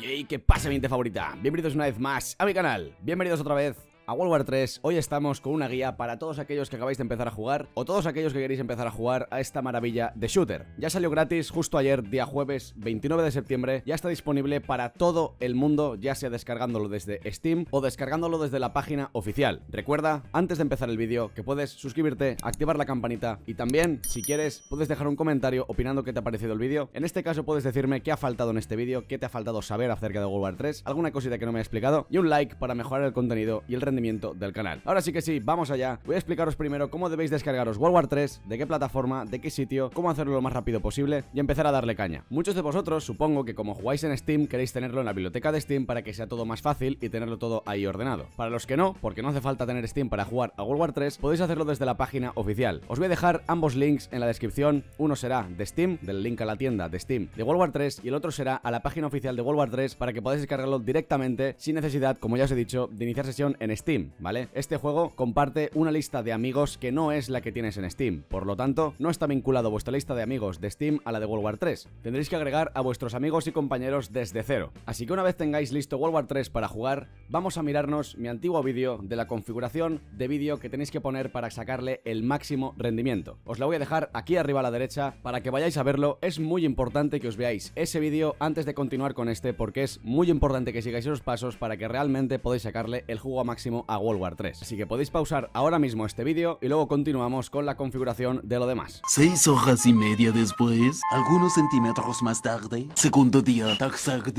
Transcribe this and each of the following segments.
¡Hey! ¿qué pasa, mi gente favorita? Bienvenidos una vez más a mi canal. Bienvenidos otra vez a World War 3. Hoy estamos con una guía para todos aquellos que acabáis de empezar a jugar o todos aquellos que queréis empezar a jugar a esta maravilla de shooter. Ya salió gratis justo ayer, día jueves 29 de septiembre. Ya está disponible para todo el mundo, ya sea descargándolo desde Steam o descargándolo desde la página oficial. Recuerda, antes de empezar el vídeo, que puedes suscribirte, activar la campanita y también, si quieres, puedes dejar un comentario opinando qué te ha parecido el vídeo. En este caso puedes decirme qué ha faltado en este vídeo, qué te ha faltado saber acerca de World War 3, alguna cosita que no me he explicado y un like para mejorar el contenido y el rendimiento del canal. Ahora sí que sí, vamos allá. Voy a explicaros primero cómo debéis descargaros World War 3, de qué plataforma, de qué sitio, cómo hacerlo lo más rápido posible y empezar a darle caña. Muchos de vosotros supongo que como jugáis en Steam queréis tenerlo en la biblioteca de Steam para que sea todo más fácil y tenerlo todo ahí ordenado. Para los que no, porque no hace falta tener Steam para jugar a World War 3, podéis hacerlo desde la página oficial. Os voy a dejar ambos links en la descripción. Uno será de Steam, del link a la tienda de Steam de World War 3 y el otro será a la página oficial de World War 3 para que podáis descargarlo directamente sin necesidad, como ya os he dicho, de iniciar sesión en Steam este juego comparte una lista de amigos que no es la que tienes en Steam, por lo tanto, no está vinculado vuestra lista de amigos de Steam a la de World War 3. Tendréis que agregar a vuestros amigos y compañeros desde cero. Así que una vez tengáis listo World War 3 para jugar, vamos a mirarnos mi antiguo vídeo de la configuración de vídeo que tenéis que poner para sacarle el máximo rendimiento. Os la voy a dejar aquí arriba a la derecha para que vayáis a verlo. Es muy importante que os veáis ese vídeo antes de continuar con este porque es muy importante que sigáis esos pasos para que realmente podáis sacarle el a máximo a World War 3. Así que podéis pausar ahora mismo este vídeo y luego continuamos con la configuración de lo demás. Seis hojas y media después, algunos centímetros más tarde, segundo día,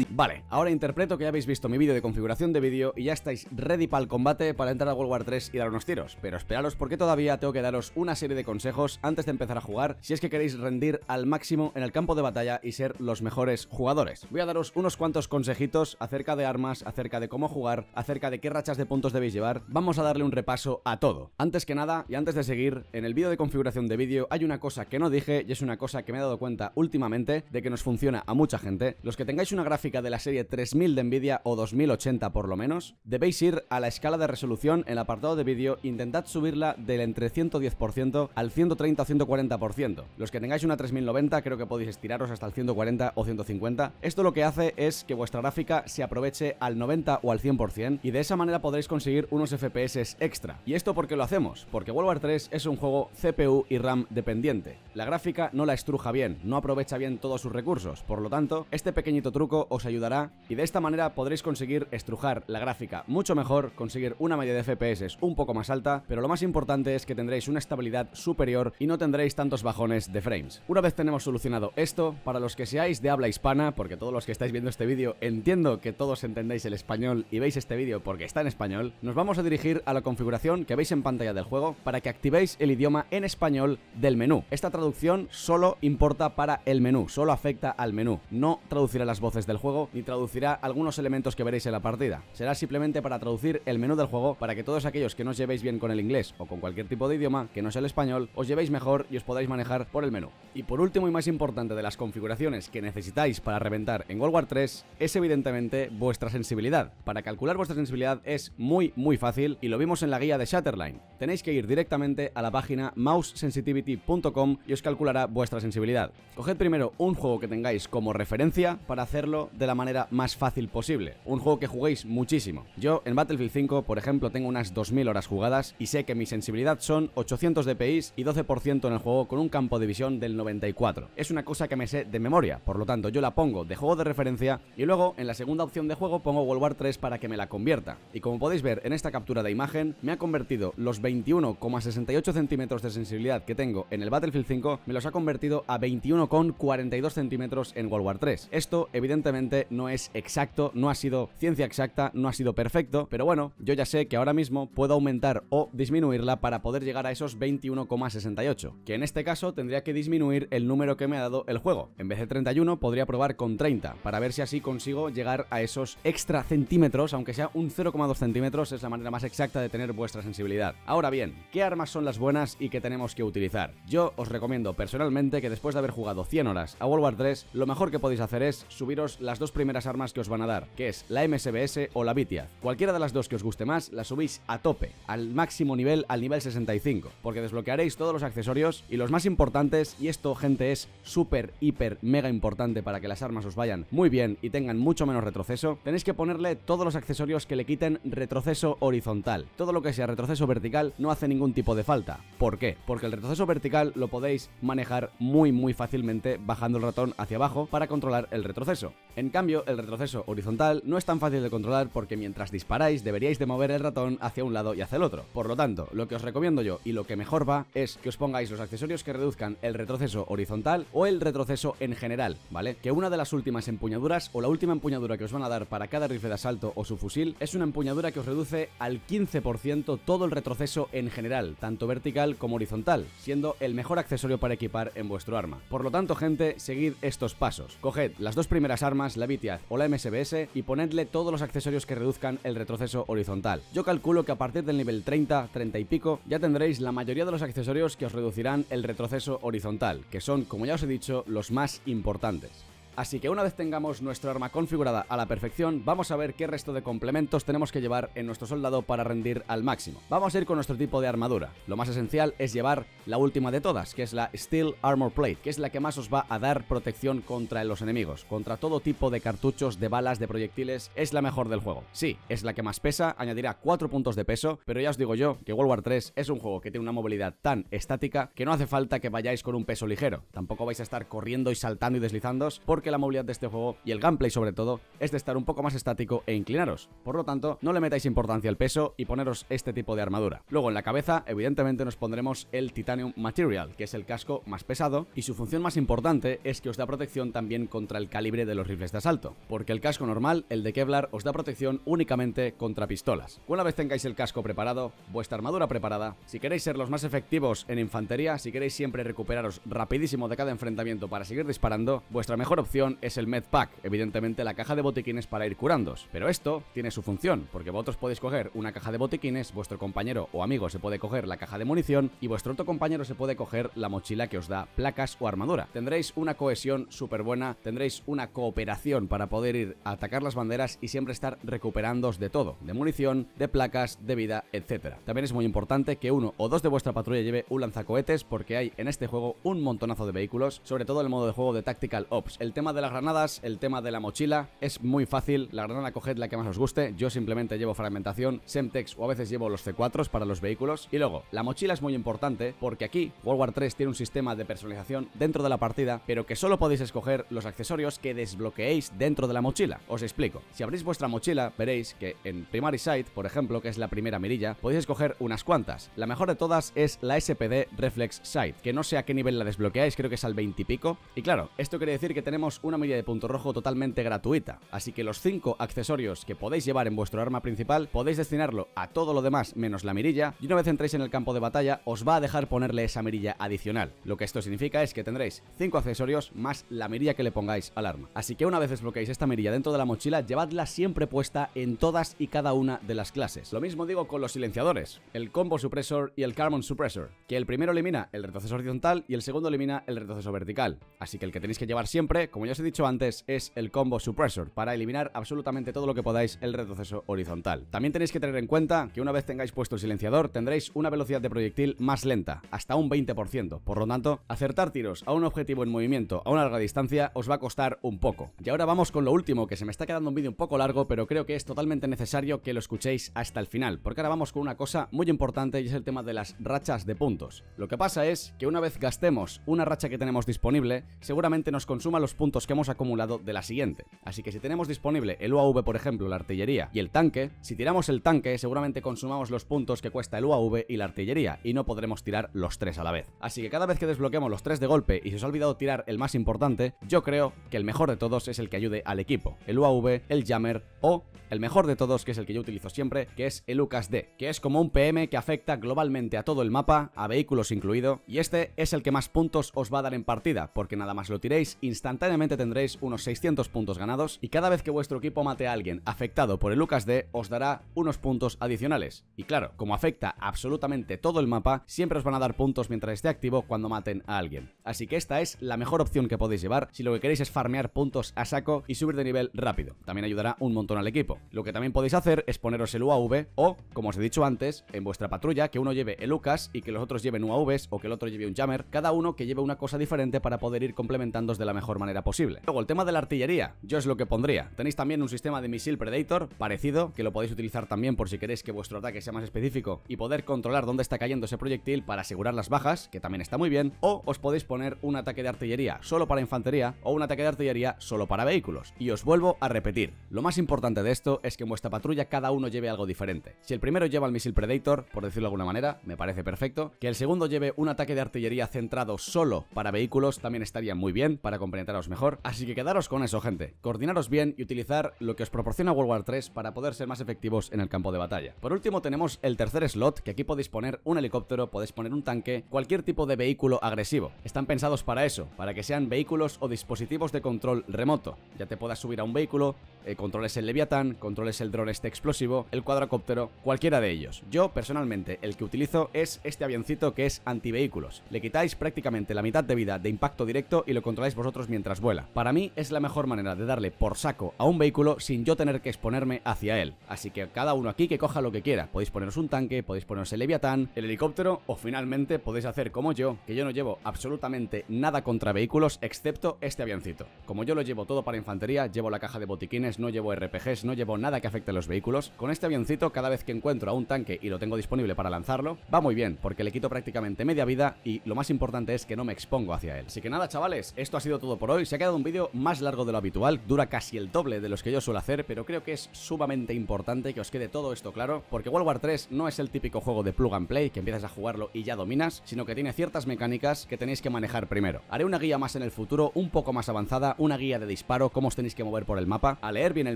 Vale, ahora interpreto que ya habéis visto mi vídeo de configuración de vídeo y ya estáis ready para el combate para entrar a World War 3 y dar unos tiros, pero esperaros porque todavía tengo que daros una serie de consejos antes de empezar a jugar si es que queréis rendir al máximo en el campo de batalla y ser los mejores jugadores. Voy a daros unos cuantos consejitos acerca de armas, acerca de cómo jugar, acerca de qué rachas de puntos debéis llevar, vamos a darle un repaso a todo. Antes que nada, y antes de seguir, en el vídeo de configuración de vídeo hay una cosa que no dije y es una cosa que me he dado cuenta últimamente de que nos funciona a mucha gente. Los que tengáis una gráfica de la serie 3000 de Nvidia o 2080 por lo menos, debéis ir a la escala de resolución en el apartado de vídeo, intentad subirla del entre 110% al 130 o 140%. Los que tengáis una 3090 creo que podéis estiraros hasta el 140 o 150. Esto lo que hace es que vuestra gráfica se aproveche al 90 o al 100% y de esa manera podréis conseguir unos FPS extra. ¿Y esto por qué lo hacemos? Porque World War 3 es un juego CPU y RAM dependiente. La gráfica no la estruja bien, no aprovecha bien todos sus recursos, por lo tanto, este pequeñito truco os ayudará y de esta manera podréis conseguir estrujar la gráfica mucho mejor, conseguir una media de FPS un poco más alta, pero lo más importante es que tendréis una estabilidad superior y no tendréis tantos bajones de frames. Una vez tenemos solucionado esto, para los que seáis de habla hispana, porque todos los que estáis viendo este vídeo entiendo que todos entendéis el español y veis este vídeo porque está en español, nos vamos a dirigir a la configuración que veis en pantalla del juego para que activéis el idioma en español del menú. Esta traducción solo importa para el menú, solo afecta al menú. No traducirá las voces del juego ni traducirá algunos elementos que veréis en la partida. Será simplemente para traducir el menú del juego para que todos aquellos que no os llevéis bien con el inglés o con cualquier tipo de idioma que no sea el español, os llevéis mejor y os podáis manejar por el menú. Y por último y más importante de las configuraciones que necesitáis para reventar en World War 3 es evidentemente vuestra sensibilidad. Para calcular vuestra sensibilidad es muy muy fácil y lo vimos en la guía de Shatterline. Tenéis que ir directamente a la página mousesensitivity.com y os calculará vuestra sensibilidad. Coged primero un juego que tengáis como referencia para hacerlo de la manera más fácil posible, un juego que juguéis muchísimo. Yo en Battlefield 5, por ejemplo, tengo unas 2000 horas jugadas y sé que mi sensibilidad son 800 dpi y 12% en el juego con un campo de visión del 94. Es una cosa que me sé de memoria, por lo tanto yo la pongo de juego de referencia y luego en la segunda opción de juego pongo World War 3 para que me la convierta. Y como podéis ver, en esta captura de imagen, me ha convertido los 21,68 centímetros de sensibilidad que tengo en el Battlefield 5, me los ha convertido a 21,42 centímetros en World War 3. Esto, evidentemente, no es exacto, no ha sido ciencia exacta, no ha sido perfecto, pero bueno, yo ya sé que ahora mismo puedo aumentar o disminuirla para poder llegar a esos 21,68, que en este caso tendría que disminuir el número que me ha dado el juego. En vez de 31 podría probar con 30, para ver si así consigo llegar a esos extra centímetros, aunque sea un 0,2 centímetros es la manera más exacta de tener vuestra sensibilidad. Ahora bien, ¿qué armas son las buenas y qué tenemos que utilizar? Yo os recomiendo personalmente que después de haber jugado 100 horas a World War 3, lo mejor que podéis hacer es subiros las dos primeras armas que os van a dar, que es la MSBS o la Vitia. Cualquiera de las dos que os guste más, la subís a tope, al máximo nivel, al nivel 65, porque desbloquearéis todos los accesorios y los más importantes, y esto gente es súper, hiper, mega importante para que las armas os vayan muy bien y tengan mucho menos retroceso, tenéis que ponerle todos los accesorios que le quiten retroceso horizontal. Todo lo que sea retroceso vertical no hace ningún tipo de falta. ¿Por qué? Porque el retroceso vertical lo podéis manejar muy muy fácilmente bajando el ratón hacia abajo para controlar el retroceso. En cambio, el retroceso horizontal no es tan fácil de controlar porque mientras disparáis deberíais de mover el ratón hacia un lado y hacia el otro. Por lo tanto, lo que os recomiendo yo y lo que mejor va es que os pongáis los accesorios que reduzcan el retroceso horizontal o el retroceso en general, ¿vale? Que una de las últimas empuñaduras o la última empuñadura que os van a dar para cada rifle de asalto o su fusil es una empuñadura que os reduce al 15% todo el retroceso en general, tanto vertical como horizontal, siendo el mejor accesorio para equipar en vuestro arma. Por lo tanto, gente, seguid estos pasos. Coged las dos primeras armas, la BTAC o la MSBS, y ponedle todos los accesorios que reduzcan el retroceso horizontal. Yo calculo que a partir del nivel 30, 30 y pico, ya tendréis la mayoría de los accesorios que os reducirán el retroceso horizontal, que son, como ya os he dicho, los más importantes. Así que una vez tengamos nuestro arma configurada a la perfección, vamos a ver qué resto de complementos tenemos que llevar en nuestro soldado para rendir al máximo. Vamos a ir con nuestro tipo de armadura. Lo más esencial es llevar la última de todas, que es la Steel Armor Plate, que es la que más os va a dar protección contra los enemigos, contra todo tipo de cartuchos, de balas, de proyectiles, es la mejor del juego. Sí, es la que más pesa, añadirá 4 puntos de peso, pero ya os digo yo que World War 3 es un juego que tiene una movilidad tan estática que no hace falta que vayáis con un peso ligero. Tampoco vais a estar corriendo y saltando y deslizándoos porque la movilidad de este juego y el gameplay sobre todo es de estar un poco más estático e inclinaros. Por lo tanto, no le metáis importancia al peso y poneros este tipo de armadura. Luego en la cabeza, evidentemente nos pondremos el Titanium Material, que es el casco más pesado y su función más importante es que os da protección también contra el calibre de los rifles de asalto, porque el casco normal, el de Kevlar, os da protección únicamente contra pistolas. Una vez tengáis el casco preparado, vuestra armadura preparada, si queréis ser los más efectivos en infantería, si queréis siempre recuperaros rapidísimo de cada enfrentamiento para seguir disparando, vuestra mejor opción es el med pack, evidentemente la caja de botiquines para ir curándos. Pero esto tiene su función, porque vosotros podéis coger una caja de botiquines, vuestro compañero o amigo se puede coger la caja de munición y vuestro otro compañero se puede coger la mochila que os da placas o armadura. Tendréis una cohesión súper buena, tendréis una cooperación para poder ir a atacar las banderas y siempre estar recuperándoos de todo, de munición, de placas, de vida, etc. También es muy importante que uno o dos de vuestra patrulla lleve un lanzacohetes porque hay en este juego un montonazo de vehículos, sobre todo el modo de juego de Tactical Ops. El tema de las granadas, el tema de la mochila, es muy fácil. La granada coged la que más os guste. Yo simplemente llevo fragmentación, Semtex o a veces llevo los c 4 para los vehículos. Y luego, la mochila es muy importante porque aquí World War 3 tiene un sistema de personalización dentro de la partida, pero que solo podéis escoger los accesorios que desbloqueéis dentro de la mochila. Os explico. Si abrís vuestra mochila, veréis que en Primary Sight, por ejemplo, que es la primera mirilla, podéis escoger unas cuantas. La mejor de todas es la SPD Reflex Sight, que no sé a qué nivel la desbloqueáis, creo que es al 20 y pico. Y claro, esto quiere decir que tenemos una mirilla de punto rojo totalmente gratuita, así que los 5 accesorios que podéis llevar en vuestro arma principal podéis destinarlo a todo lo demás menos la mirilla y una vez entréis en el campo de batalla os va a dejar ponerle esa mirilla adicional. Lo que esto significa es que tendréis 5 accesorios más la mirilla que le pongáis al arma. Así que una vez desbloqueáis esta mirilla dentro de la mochila, llevadla siempre puesta en todas y cada una de las clases. Lo mismo digo con los silenciadores, el combo supresor y el carbon supresor, que el primero elimina el retroceso horizontal y el segundo elimina el retroceso vertical. Así que el que tenéis que llevar siempre, como ya os he dicho antes, es el combo Suppressor, para eliminar absolutamente todo lo que podáis el retroceso horizontal. También tenéis que tener en cuenta que una vez tengáis puesto el silenciador, tendréis una velocidad de proyectil más lenta, hasta un 20%. Por lo tanto, acertar tiros a un objetivo en movimiento a una larga distancia os va a costar un poco. Y ahora vamos con lo último, que se me está quedando un vídeo un poco largo, pero creo que es totalmente necesario que lo escuchéis hasta el final, porque ahora vamos con una cosa muy importante y es el tema de las rachas de puntos. Lo que pasa es que una vez gastemos una racha que tenemos disponible, seguramente nos consuma los puntos que hemos acumulado de la siguiente. Así que si tenemos disponible el UAV, por ejemplo, la artillería y el tanque, si tiramos el tanque seguramente consumamos los puntos que cuesta el UAV y la artillería, y no podremos tirar los tres a la vez. Así que cada vez que desbloqueemos los tres de golpe y se os ha olvidado tirar el más importante, yo creo que el mejor de todos es el que ayude al equipo, el UAV, el Jammer o el mejor de todos, que es el que yo utilizo siempre, que es el Lucas D, que es como un PM que afecta globalmente a todo el mapa, a vehículos incluido, y este es el que más puntos os va a dar en partida, porque nada más lo tiréis instantáneamente tendréis unos 600 puntos ganados y cada vez que vuestro equipo mate a alguien afectado por el Lucas D os dará unos puntos adicionales. Y claro, como afecta absolutamente todo el mapa, siempre os van a dar puntos mientras esté activo cuando maten a alguien. Así que esta es la mejor opción que podéis llevar si lo que queréis es farmear puntos a saco y subir de nivel rápido. También ayudará un montón al equipo. Lo que también podéis hacer es poneros el UAV o, como os he dicho antes, en vuestra patrulla que uno lleve el Lucas y que los otros lleven UAVs o que el otro lleve un Jammer, cada uno que lleve una cosa diferente para poder ir complementándos de la mejor manera posible Luego, el tema de la artillería, yo es lo que pondría. Tenéis también un sistema de misil Predator parecido, que lo podéis utilizar también por si queréis que vuestro ataque sea más específico y poder controlar dónde está cayendo ese proyectil para asegurar las bajas, que también está muy bien, o os podéis poner un ataque de artillería solo para infantería o un ataque de artillería solo para vehículos. Y os vuelvo a repetir, lo más importante de esto es que en vuestra patrulla cada uno lleve algo diferente. Si el primero lleva el misil Predator, por decirlo de alguna manera, me parece perfecto, que el segundo lleve un ataque de artillería centrado solo para vehículos también estaría muy bien para complementaros mejor así que quedaros con eso, gente. Coordinaros bien y utilizar lo que os proporciona World War 3 para poder ser más efectivos en el campo de batalla. Por último tenemos el tercer slot, que aquí podéis poner un helicóptero, podéis poner un tanque, cualquier tipo de vehículo agresivo. Están pensados para eso, para que sean vehículos o dispositivos de control remoto. Ya te puedas subir a un vehículo, eh, controles el Leviatán, controles el drone este explosivo, el cuadracóptero, cualquiera de ellos. Yo, personalmente, el que utilizo es este avioncito que es antivehículos. Le quitáis prácticamente la mitad de vida de impacto directo y lo controláis vosotros mientras vos para mí es la mejor manera de darle por saco a un vehículo sin yo tener que exponerme hacia él. Así que cada uno aquí que coja lo que quiera. Podéis poneros un tanque, podéis poneros el Leviatán, el helicóptero o finalmente podéis hacer como yo, que yo no llevo absolutamente nada contra vehículos excepto este avioncito. Como yo lo llevo todo para infantería, llevo la caja de botiquines, no llevo RPGs, no llevo nada que afecte a los vehículos, con este avioncito cada vez que encuentro a un tanque y lo tengo disponible para lanzarlo, va muy bien porque le quito prácticamente media vida y lo más importante es que no me expongo hacia él. Así que nada chavales, esto ha sido todo por hoy quedado un vídeo más largo de lo habitual, dura casi el doble de los que yo suelo hacer, pero creo que es sumamente importante que os quede todo esto claro, porque World War 3 no es el típico juego de plug and play que empiezas a jugarlo y ya dominas, sino que tiene ciertas mecánicas que tenéis que manejar primero. Haré una guía más en el futuro, un poco más avanzada, una guía de disparo, cómo os tenéis que mover por el mapa, a leer bien el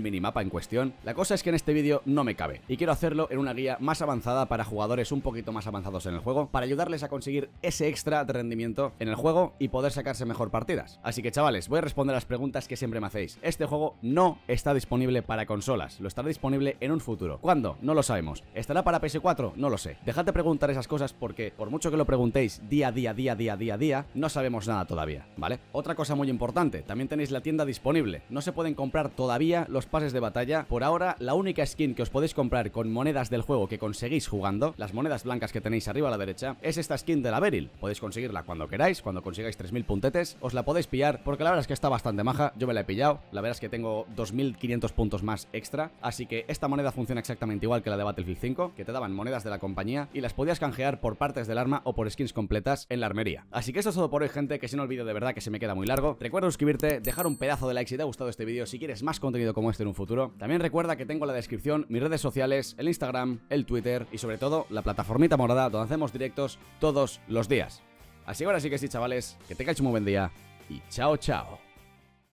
minimapa en cuestión. La cosa es que en este vídeo no me cabe, y quiero hacerlo en una guía más avanzada para jugadores un poquito más avanzados en el juego, para ayudarles a conseguir ese extra de rendimiento en el juego y poder sacarse mejor partidas. Así que chavales, voy a responder las preguntas que siempre me hacéis. Este juego no está disponible para consolas, lo estará disponible en un futuro. ¿Cuándo? No lo sabemos. ¿Estará para PS4? No lo sé. Dejad de preguntar esas cosas porque, por mucho que lo preguntéis día a día, día, día, día, día, no sabemos nada todavía, ¿vale? Otra cosa muy importante, también tenéis la tienda disponible. No se pueden comprar todavía los pases de batalla. Por ahora, la única skin que os podéis comprar con monedas del juego que conseguís jugando, las monedas blancas que tenéis arriba a la derecha, es esta skin de la Beryl. Podéis conseguirla cuando queráis, cuando consigáis 3.000 puntetes, os la podéis pillar porque la verdad es que está bastante maja, yo me la he pillado, la verdad es que tengo 2.500 puntos más extra, así que esta moneda funciona exactamente igual que la de Battlefield 5, que te daban monedas de la compañía y las podías canjear por partes del arma o por skins completas en la armería. Así que eso es todo por hoy gente, que si no el de verdad que se me queda muy largo, recuerda suscribirte, dejar un pedazo de like si te ha gustado este vídeo, si quieres más contenido como este en un futuro, también recuerda que tengo en la descripción mis redes sociales, el Instagram, el Twitter y sobre todo la plataformita morada donde hacemos directos todos los días. Así que ahora sí que sí, chavales, que tengáis un muy buen día y chao chao.